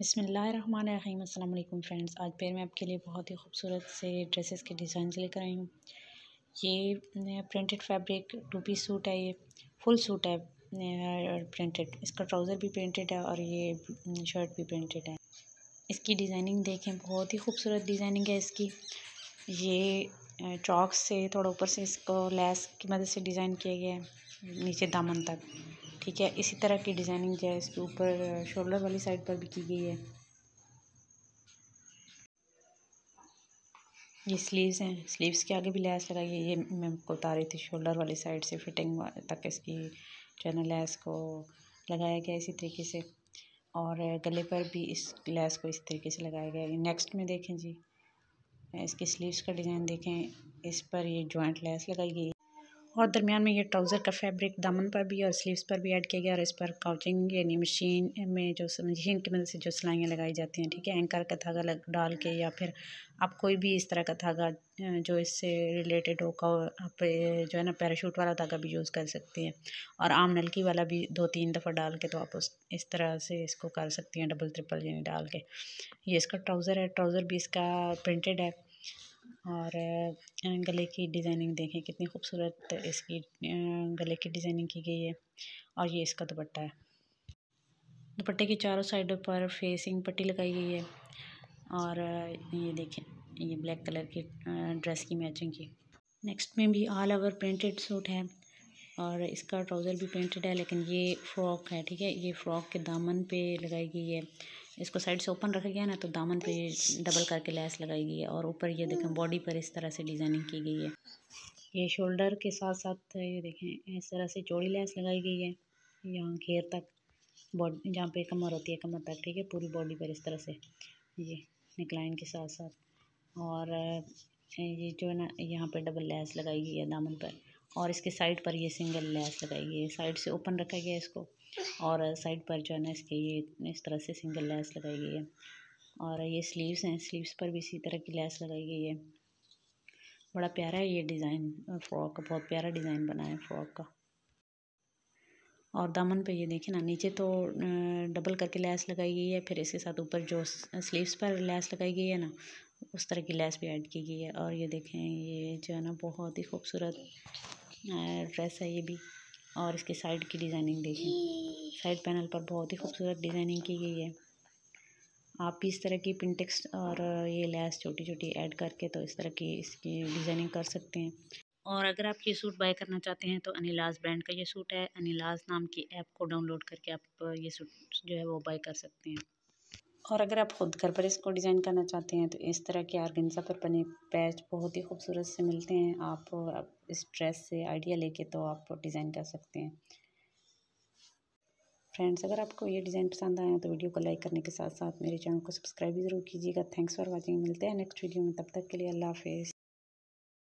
बसमीम अल्लाम फ्रेंड्स आज फिर मैं आपके लिए बहुत ही खूबसूरत से ड्रेसेस के डिज़ाइन लेकर आई हूँ ये printed fabric two piece suit है ये फुल सूट है प्रिंटेड इसका ट्राउज़र भी प्रिंटेड है और ये शर्ट भी प्रिंटेड है इसकी डिज़ाइनिंग देखें बहुत ही खूबसूरत डिज़ाइनिंग है इसकी ये चौक से थोड़ा ऊपर से इसको लैस की मदद से डिज़ाइन किया गया है नीचे दामन तक ठीक है इसी तरह की डिज़ाइनिंग जो है इसके ऊपर शोल्डर वाली साइड पर भी की गई है ये स्लीव्स हैं स्लीव्स के आगे भी लैस लगाई है ये मैं आपको रही थी शोल्डर वाली साइड से फिटिंग तक इसकी जो है ना लैस को लगाया गया इसी तरीके से और गले पर भी इस लैस को इस तरीके से लगाया गया है नेक्स्ट में देखें जी इसके स्लीव्स का डिज़ाइन देखें इस पर ये जॉइंट लैस लगाई गई और दरमियान में ये ट्राउज़र का फैब्रिक दामन पर भी और स्लीव्स पर भी ऐड किया गया और इस पर काउचिंग यानी मशीन में जो मशीन की मदद से जो सिलाइयाँ लगाई जाती हैं ठीक है एंकर का धागा लग डाल के या फिर आप कोई भी इस तरह का धागा जो इससे रिलेटेड हो का आप जो है ना पैराशूट वाला धागा भी यूज़ कर सकती हैं और आम नलकी वाला भी दो तीन दफ़ा डाल के तो आप उस इस तरह से इसको कर सकती हैं डबल ट्रिपल यानी डाल के ये इसका ट्राउज़र है ट्राउज़र भी इसका प्रिंटेड है और गले की डिज़ाइनिंग देखें कितनी खूबसूरत इसकी गले की डिज़ाइनिंग की गई है और ये इसका दुपट्टा है दुपट्टे के चारों साइडों पर फेसिंग पट्टी लगाई गई है और ये देखें ये ब्लैक कलर की ड्रेस की मैचिंग की नेक्स्ट में भी ऑल ओवर प्रिंटेड सूट है और इसका ट्राउज़र भी प्रिंटेड है लेकिन ये फ़्रॉक है ठीक है ये फ़्रॉक के दामन पे लगाई गई है इसको साइड से ओपन रखा गया ना तो दामन पे डबल करके लैस लगाई गई है और ऊपर ये देखें बॉडी पर इस तरह से डिज़ाइनिंग की गई है ये शोल्डर के साथ साथ ये देखें इस तरह से चौड़ी लैस लगाई गई है यहाँ घेर तक बॉडी जहाँ पे कमर होती है कमर तक ठीक है पूरी बॉडी पर इस तरह से ये निकलाइन के साथ साथ और ये जो है ना यहाँ पर डबल लैस लगाई गई है दामन पर और इसके साइड पर ये सिंगल लेस लगाई गई है साइड से ओपन रखा गया है इसको और साइड पर जो है ना इसके ये इस तरह से सिंगल लेस लगाई गई है और ये स्लीव्स हैं स्लीव्स पर भी इसी तरह की लेस लगाई गई है बड़ा प्यारा है ये डिज़ाइन फ्रॉक का बहुत प्यारा डिज़ाइन बना है फ्रॉक का और दामन पे ये देखें ना नीचे तो डबल करके लैस लगाई गई है फिर इसके साथ ऊपर जो स्लीव्स पर लैस लगाई गई है ना उस तरह की लैस भी ऐड की गई है और ये देखें ये जो है ना बहुत ही खूबसूरत ड्रेस है ये भी और इसके साइड की डिज़ाइनिंग देखिए साइड पैनल पर बहुत ही खूबसूरत डिज़ाइनिंग की गई है आप भी इस तरह की पिनटेक्स और ये लैस छोटी छोटी ऐड करके तो इस तरह की इसकी डिज़ाइनिंग कर सकते हैं और अगर आप ये सूट बाय करना चाहते हैं तो अनिलाज ब्रांड का ये सूट है अनिलाज नाम की ऐप को डाउनलोड करके आप ये सूट जो है वो बाय कर सकते हैं और अगर आप खुद घर पर इसको डिज़ाइन करना चाहते हैं तो इस तरह के आर्गेंजा पर बने पैच बहुत ही खूबसूरत से मिलते हैं आप, आप इस ड्रेस से आइडिया लेके तो आप डिज़ाइन कर सकते हैं फ्रेंड्स अगर आपको ये डिज़ाइन पसंद आया तो वीडियो को लाइक करने के साथ साथ मेरे चैनल को सब्सक्राइब भी ज़रूर कीजिएगा थैंक्स फॉर वॉचिंग मिलते हैं नेक्स्ट वीडियो में तब तक के लिए अल्लाह हाफिज़